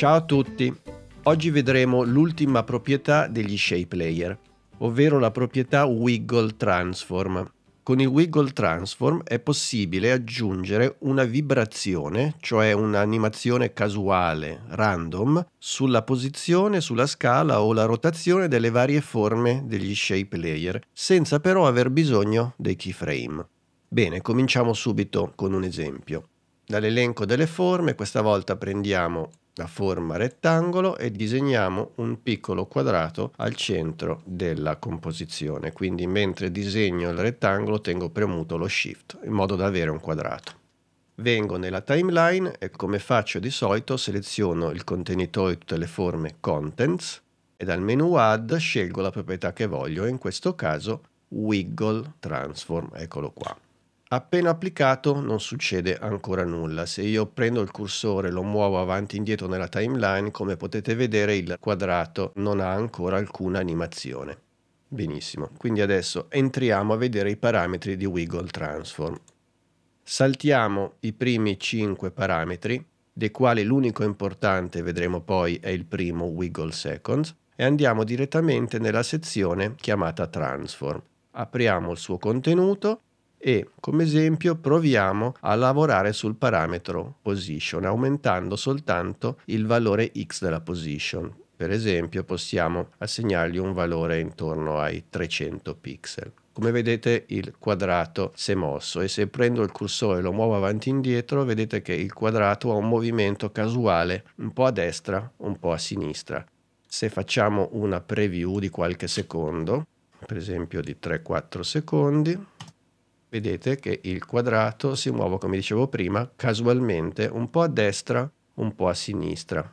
Ciao a tutti, oggi vedremo l'ultima proprietà degli shape layer, ovvero la proprietà Wiggle Transform. Con il Wiggle Transform è possibile aggiungere una vibrazione, cioè un'animazione casuale, random, sulla posizione, sulla scala o la rotazione delle varie forme degli shape layer, senza però aver bisogno dei keyframe. Bene, cominciamo subito con un esempio. Dall'elenco delle forme, questa volta prendiamo la forma rettangolo e disegniamo un piccolo quadrato al centro della composizione. Quindi mentre disegno il rettangolo tengo premuto lo shift in modo da avere un quadrato. Vengo nella timeline e come faccio di solito seleziono il contenitore di tutte le forme contents e dal menu add scelgo la proprietà che voglio in questo caso wiggle transform, eccolo qua appena applicato non succede ancora nulla. Se io prendo il cursore e lo muovo avanti e indietro nella timeline, come potete vedere il quadrato non ha ancora alcuna animazione. Benissimo, quindi adesso entriamo a vedere i parametri di Wiggle Transform. Saltiamo i primi 5 parametri, dei quali l'unico importante, vedremo poi, è il primo Wiggle Seconds, e andiamo direttamente nella sezione chiamata Transform. Apriamo il suo contenuto e come esempio proviamo a lavorare sul parametro position aumentando soltanto il valore x della position. Per esempio possiamo assegnargli un valore intorno ai 300 pixel. Come vedete il quadrato si è mosso e se prendo il cursore e lo muovo avanti e indietro vedete che il quadrato ha un movimento casuale un po' a destra, un po' a sinistra. Se facciamo una preview di qualche secondo, per esempio di 3-4 secondi, vedete che il quadrato si muove, come dicevo prima, casualmente un po' a destra, un po' a sinistra.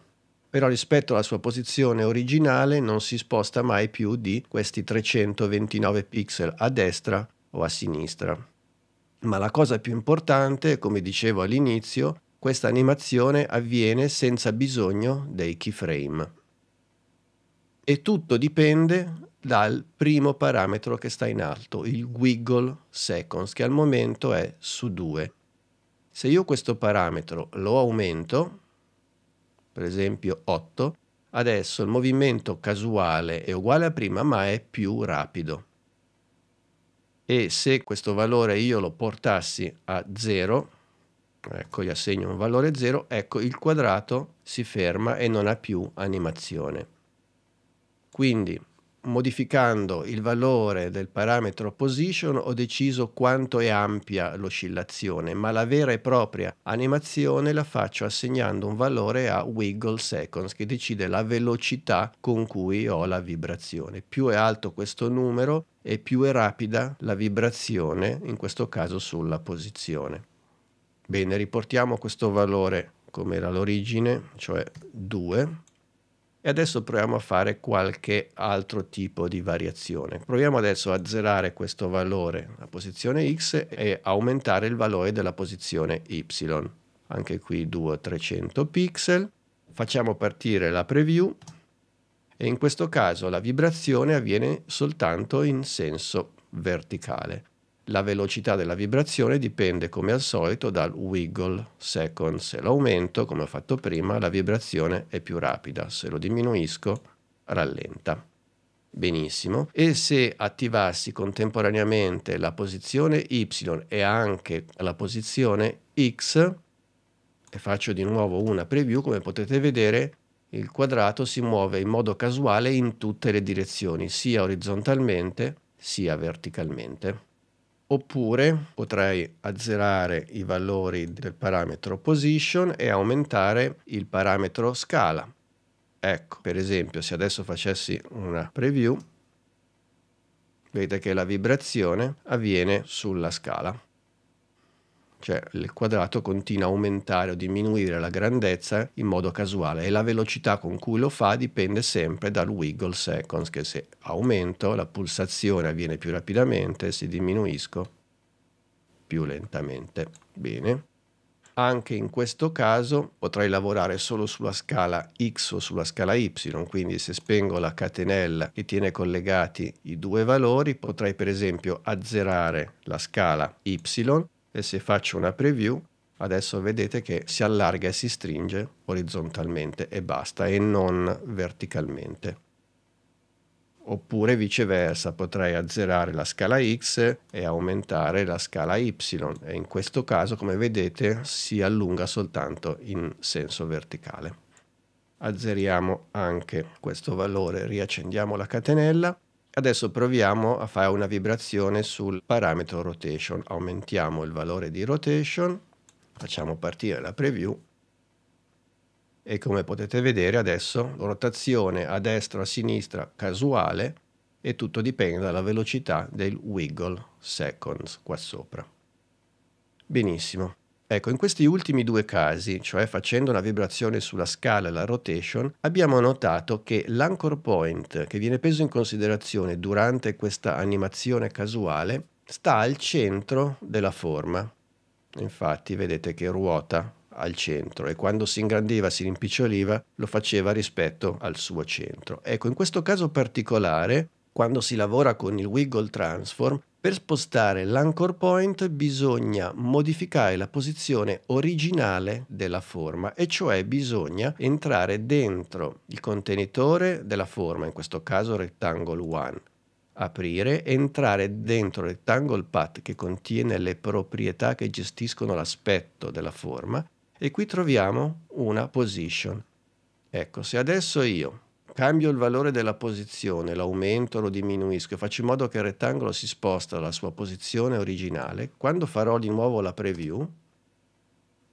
Però rispetto alla sua posizione originale non si sposta mai più di questi 329 pixel a destra o a sinistra. Ma la cosa più importante, come dicevo all'inizio, questa animazione avviene senza bisogno dei keyframe. E tutto dipende dal primo parametro che sta in alto, il wiggle seconds, che al momento è su 2. Se io questo parametro lo aumento, per esempio 8, adesso il movimento casuale è uguale a prima ma è più rapido. E se questo valore io lo portassi a 0, ecco gli assegno un valore 0, ecco il quadrato si ferma e non ha più animazione. Quindi modificando il valore del parametro position ho deciso quanto è ampia l'oscillazione, ma la vera e propria animazione la faccio assegnando un valore a wiggle seconds che decide la velocità con cui ho la vibrazione. Più è alto questo numero e più è rapida la vibrazione, in questo caso sulla posizione. Bene, riportiamo questo valore come era l'origine, cioè 2 e adesso proviamo a fare qualche altro tipo di variazione. Proviamo adesso a zerare questo valore, la posizione x, e aumentare il valore della posizione y. Anche qui 200-300 pixel. Facciamo partire la preview e in questo caso la vibrazione avviene soltanto in senso verticale. La velocità della vibrazione dipende come al solito dal wiggle second. Se lo aumento, come ho fatto prima, la vibrazione è più rapida, se lo diminuisco rallenta. Benissimo. E se attivassi contemporaneamente la posizione Y e anche la posizione X, e faccio di nuovo una preview, come potete vedere, il quadrato si muove in modo casuale in tutte le direzioni, sia orizzontalmente sia verticalmente oppure potrei azzerare i valori del parametro position e aumentare il parametro scala. Ecco, per esempio, se adesso facessi una preview, vedete che la vibrazione avviene sulla scala cioè il quadrato continua a aumentare o diminuire la grandezza in modo casuale e la velocità con cui lo fa dipende sempre dal wiggle seconds, che se aumento la pulsazione avviene più rapidamente, se diminuisco più lentamente. Bene. Anche in questo caso potrei lavorare solo sulla scala x o sulla scala y, quindi se spengo la catenella che tiene collegati i due valori, potrei per esempio azzerare la scala y e se faccio una preview adesso vedete che si allarga e si stringe orizzontalmente e basta e non verticalmente oppure viceversa potrei azzerare la scala x e aumentare la scala y e in questo caso come vedete si allunga soltanto in senso verticale azzeriamo anche questo valore riaccendiamo la catenella Adesso proviamo a fare una vibrazione sul parametro rotation. Aumentiamo il valore di rotation, facciamo partire la preview e come potete vedere adesso rotazione a destra a sinistra casuale e tutto dipende dalla velocità del wiggle seconds qua sopra. Benissimo. Ecco, in questi ultimi due casi, cioè facendo una vibrazione sulla scala e la rotation, abbiamo notato che l'anchor point che viene preso in considerazione durante questa animazione casuale sta al centro della forma. Infatti vedete che ruota al centro e quando si ingrandiva, si rimpiccioliva, lo faceva rispetto al suo centro. Ecco, in questo caso particolare, quando si lavora con il wiggle transform, per spostare l'anchor point bisogna modificare la posizione originale della forma, e cioè bisogna entrare dentro il contenitore della forma, in questo caso rectangle 1, aprire, entrare dentro rectangle path che contiene le proprietà che gestiscono l'aspetto della forma e qui troviamo una position. Ecco, se adesso io cambio il valore della posizione, l'aumento, lo diminuisco, faccio in modo che il rettangolo si sposta dalla sua posizione originale, quando farò di nuovo la preview,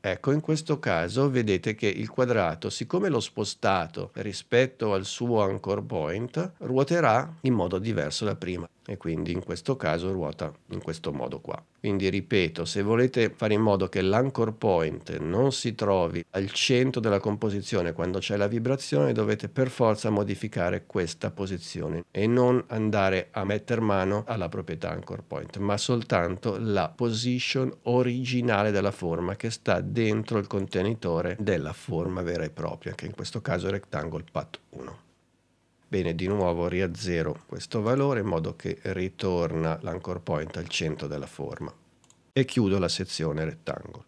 ecco in questo caso vedete che il quadrato, siccome l'ho spostato rispetto al suo anchor point, ruoterà in modo diverso da prima e quindi in questo caso ruota in questo modo qua. Quindi ripeto, se volete fare in modo che l'anchor point non si trovi al centro della composizione quando c'è la vibrazione, dovete per forza modificare questa posizione e non andare a mettere mano alla proprietà anchor point, ma soltanto la position originale della forma che sta dentro il contenitore della forma vera e propria, che in questo caso è rectangle path 1. Bene, di nuovo riazzero questo valore in modo che ritorna l'anchor point al centro della forma e chiudo la sezione rettangolo.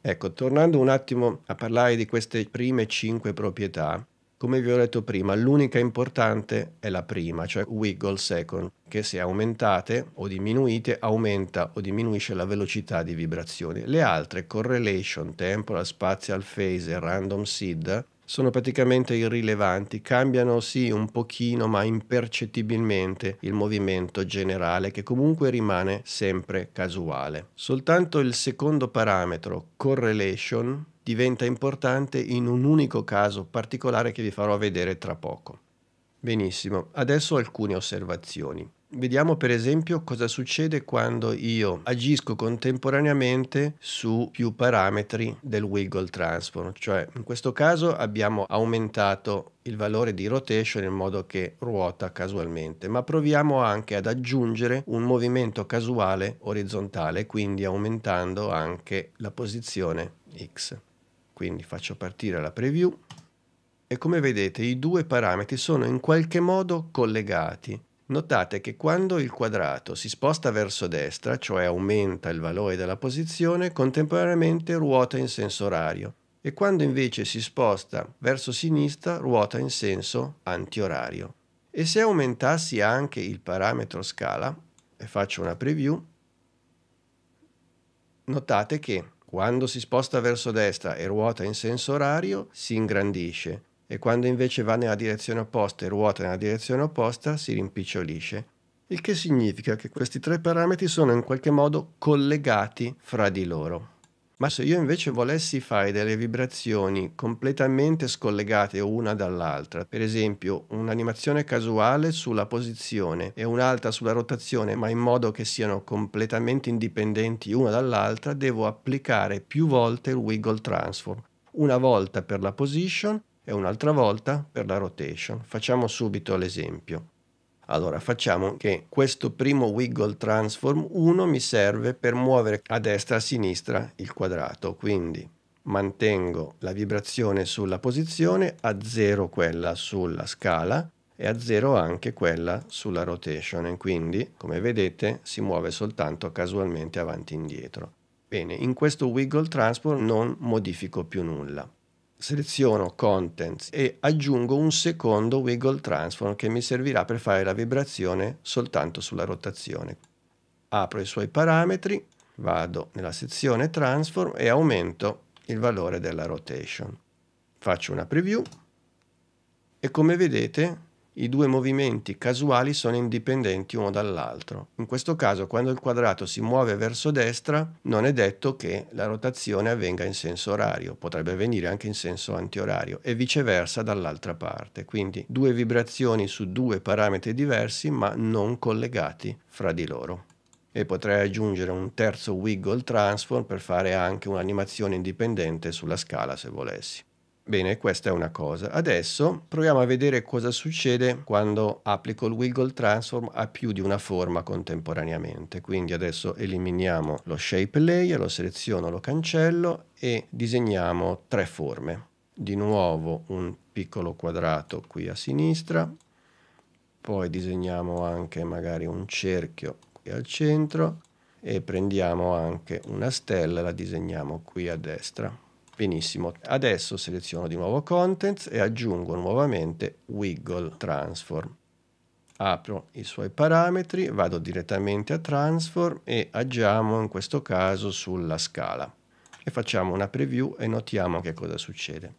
Ecco, tornando un attimo a parlare di queste prime 5 proprietà, come vi ho detto prima, l'unica importante è la prima, cioè wiggle second, che se aumentate o diminuite aumenta o diminuisce la velocità di vibrazione. Le altre, correlation, temporal, spatial phase e random seed, sono praticamente irrilevanti, cambiano sì un pochino ma impercettibilmente il movimento generale che comunque rimane sempre casuale. Soltanto il secondo parametro, correlation, diventa importante in un unico caso particolare che vi farò vedere tra poco. Benissimo, adesso alcune osservazioni. Vediamo per esempio cosa succede quando io agisco contemporaneamente su più parametri del wiggle transform, cioè in questo caso abbiamo aumentato il valore di rotation in modo che ruota casualmente, ma proviamo anche ad aggiungere un movimento casuale orizzontale, quindi aumentando anche la posizione X. Quindi faccio partire la preview e come vedete i due parametri sono in qualche modo collegati Notate che quando il quadrato si sposta verso destra, cioè aumenta il valore della posizione, contemporaneamente ruota in senso orario e quando invece si sposta verso sinistra ruota in senso antiorario. E se aumentassi anche il parametro scala, e faccio una preview, notate che quando si sposta verso destra e ruota in senso orario si ingrandisce, e quando invece va nella direzione opposta e ruota nella direzione opposta si rimpicciolisce. Il che significa che questi tre parametri sono in qualche modo collegati fra di loro. Ma se io invece volessi fare delle vibrazioni completamente scollegate una dall'altra, per esempio un'animazione casuale sulla posizione e un'altra sulla rotazione, ma in modo che siano completamente indipendenti una dall'altra, devo applicare più volte il wiggle transform, una volta per la position e un'altra volta per la rotation. Facciamo subito l'esempio. Allora facciamo che questo primo wiggle transform 1 mi serve per muovere a destra e a sinistra il quadrato, quindi mantengo la vibrazione sulla posizione, a 0 quella sulla scala e a 0 anche quella sulla rotation e quindi come vedete si muove soltanto casualmente avanti e indietro. Bene, in questo wiggle transform non modifico più nulla seleziono Contents e aggiungo un secondo Wiggle Transform che mi servirà per fare la vibrazione soltanto sulla rotazione. Apro i suoi parametri, vado nella sezione Transform e aumento il valore della rotation. Faccio una preview e come vedete i due movimenti casuali sono indipendenti uno dall'altro. In questo caso, quando il quadrato si muove verso destra, non è detto che la rotazione avvenga in senso orario, potrebbe avvenire anche in senso antiorario e viceversa dall'altra parte. Quindi due vibrazioni su due parametri diversi ma non collegati fra di loro e potrei aggiungere un terzo wiggle transform per fare anche un'animazione indipendente sulla scala se volessi. Bene, questa è una cosa. Adesso proviamo a vedere cosa succede quando applico il Wiggle Transform a più di una forma contemporaneamente. Quindi adesso eliminiamo lo Shape Layer, lo seleziono, lo cancello e disegniamo tre forme. Di nuovo un piccolo quadrato qui a sinistra, poi disegniamo anche magari un cerchio qui al centro e prendiamo anche una stella e la disegniamo qui a destra. Benissimo, adesso seleziono di nuovo Contents e aggiungo nuovamente Wiggle Transform. Apro i suoi parametri, vado direttamente a Transform e agiamo in questo caso sulla scala. E facciamo una preview e notiamo che cosa succede.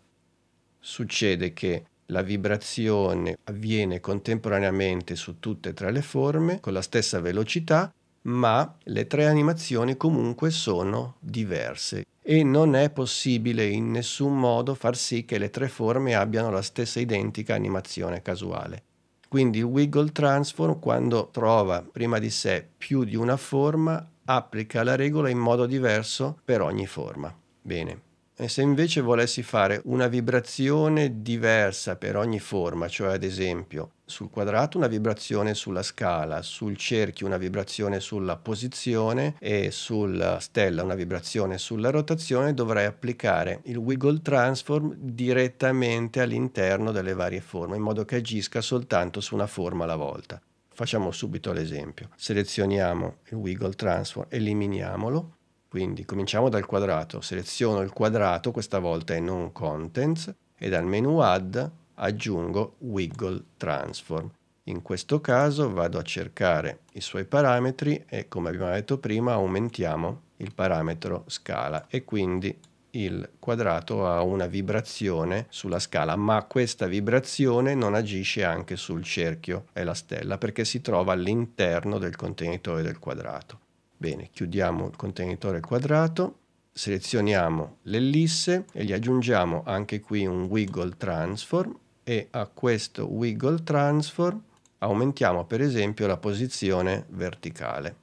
Succede che la vibrazione avviene contemporaneamente su tutte e tre le forme con la stessa velocità ma le tre animazioni comunque sono diverse e non è possibile in nessun modo far sì che le tre forme abbiano la stessa identica animazione casuale. Quindi il Wiggle Transform quando trova prima di sé più di una forma applica la regola in modo diverso per ogni forma. Bene, e se invece volessi fare una vibrazione diversa per ogni forma, cioè ad esempio sul quadrato una vibrazione sulla scala, sul cerchio una vibrazione sulla posizione e sulla stella una vibrazione sulla rotazione, dovrei applicare il wiggle transform direttamente all'interno delle varie forme, in modo che agisca soltanto su una forma alla volta. Facciamo subito l'esempio. Selezioniamo il wiggle transform, eliminiamolo quindi cominciamo dal quadrato, seleziono il quadrato questa volta e non contents e dal menu add aggiungo wiggle transform. In questo caso vado a cercare i suoi parametri e come abbiamo detto prima aumentiamo il parametro scala e quindi il quadrato ha una vibrazione sulla scala, ma questa vibrazione non agisce anche sul cerchio e la stella perché si trova all'interno del contenitore del quadrato. Bene, chiudiamo il contenitore quadrato, selezioniamo l'ellisse e gli aggiungiamo anche qui un wiggle transform e a questo wiggle transform aumentiamo per esempio la posizione verticale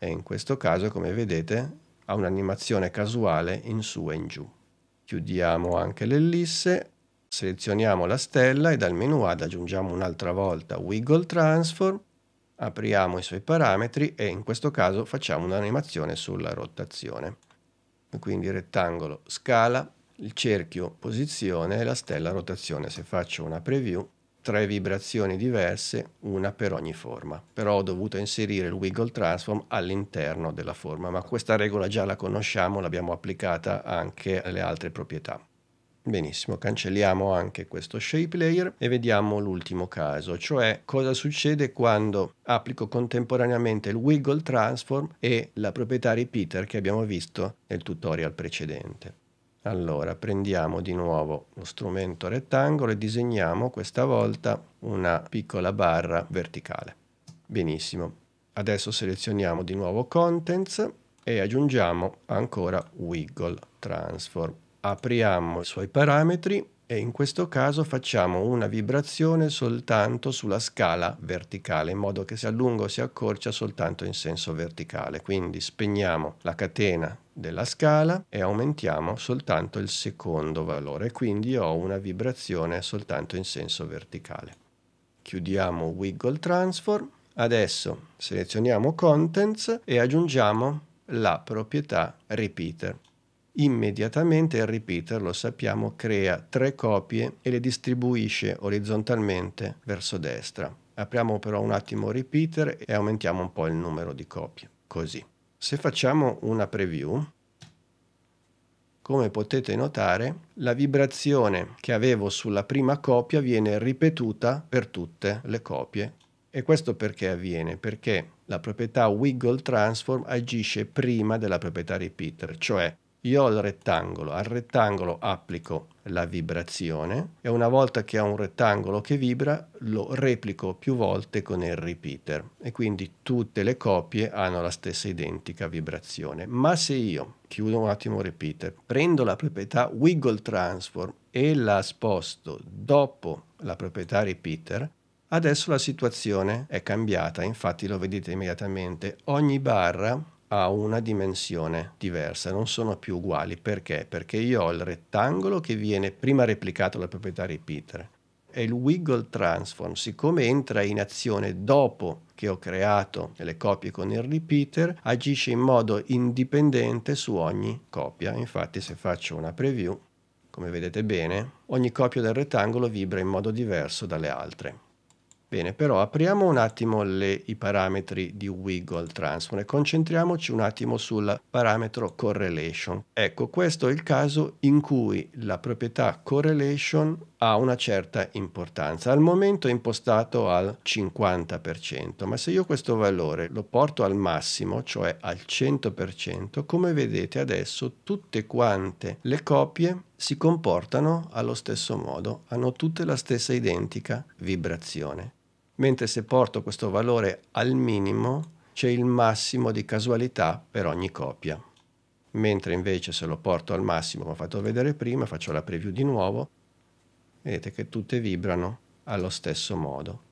e in questo caso come vedete ha un'animazione casuale in su e in giù. Chiudiamo anche l'ellisse, selezioniamo la stella e dal menu ad aggiungiamo un'altra volta Wiggle Transform apriamo i suoi parametri e in questo caso facciamo un'animazione sulla rotazione. Quindi rettangolo scala, il cerchio posizione e la stella rotazione. Se faccio una preview, tre vibrazioni diverse, una per ogni forma. Però ho dovuto inserire il wiggle transform all'interno della forma, ma questa regola già la conosciamo, l'abbiamo applicata anche alle altre proprietà. Benissimo, cancelliamo anche questo shape layer e vediamo l'ultimo caso, cioè cosa succede quando applico contemporaneamente il wiggle transform e la proprietà repeater che abbiamo visto nel tutorial precedente. Allora prendiamo di nuovo lo strumento rettangolo e disegniamo questa volta una piccola barra verticale. Benissimo, adesso selezioniamo di nuovo contents e aggiungiamo ancora wiggle transform apriamo i suoi parametri e in questo caso facciamo una vibrazione soltanto sulla scala verticale in modo che sia lungo o si accorcia soltanto in senso verticale quindi spegniamo la catena della scala e aumentiamo soltanto il secondo valore quindi ho una vibrazione soltanto in senso verticale chiudiamo wiggle transform adesso selezioniamo contents e aggiungiamo la proprietà repeater immediatamente il repeater, lo sappiamo, crea tre copie e le distribuisce orizzontalmente verso destra. Apriamo però un attimo il repeater e aumentiamo un po' il numero di copie, così. Se facciamo una preview, come potete notare, la vibrazione che avevo sulla prima copia viene ripetuta per tutte le copie. E questo perché avviene? Perché la proprietà Wiggle Transform agisce prima della proprietà Repeater, cioè io ho il rettangolo, al rettangolo applico la vibrazione e una volta che ho un rettangolo che vibra lo replico più volte con il repeater e quindi tutte le copie hanno la stessa identica vibrazione. Ma se io chiudo un attimo il repeater, prendo la proprietà wiggle transform e la sposto dopo la proprietà repeater, adesso la situazione è cambiata, infatti lo vedete immediatamente, ogni barra ha una dimensione diversa, non sono più uguali. Perché? Perché io ho il rettangolo che viene prima replicato dal proprietario repeater e il wiggle transform, siccome entra in azione dopo che ho creato le copie con il repeater, agisce in modo indipendente su ogni copia. Infatti se faccio una preview, come vedete bene, ogni copia del rettangolo vibra in modo diverso dalle altre. Bene, però apriamo un attimo le, i parametri di Wiggle Transform e concentriamoci un attimo sul parametro correlation. Ecco, questo è il caso in cui la proprietà correlation ha una certa importanza. Al momento è impostato al 50%, ma se io questo valore lo porto al massimo, cioè al 100%, come vedete adesso tutte quante le copie si comportano allo stesso modo, hanno tutte la stessa identica vibrazione mentre se porto questo valore al minimo c'è il massimo di casualità per ogni copia. Mentre invece se lo porto al massimo, come ho fatto vedere prima, faccio la preview di nuovo, vedete che tutte vibrano allo stesso modo.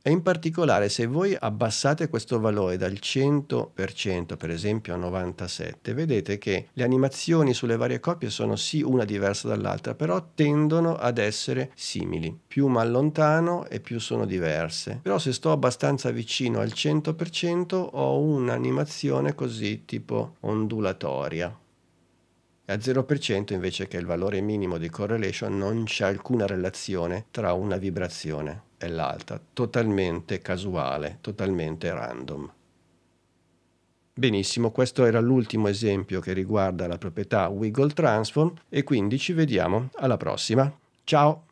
E in particolare se voi abbassate questo valore dal 100% per esempio a 97 vedete che le animazioni sulle varie coppie sono sì una diversa dall'altra però tendono ad essere simili più mi allontano e più sono diverse però se sto abbastanza vicino al 100% ho un'animazione così tipo ondulatoria e a 0% invece che è il valore minimo di correlation non c'è alcuna relazione tra una vibrazione e l'altra, totalmente casuale, totalmente random. Benissimo, questo era l'ultimo esempio che riguarda la proprietà Wiggle Transform e quindi ci vediamo alla prossima. Ciao!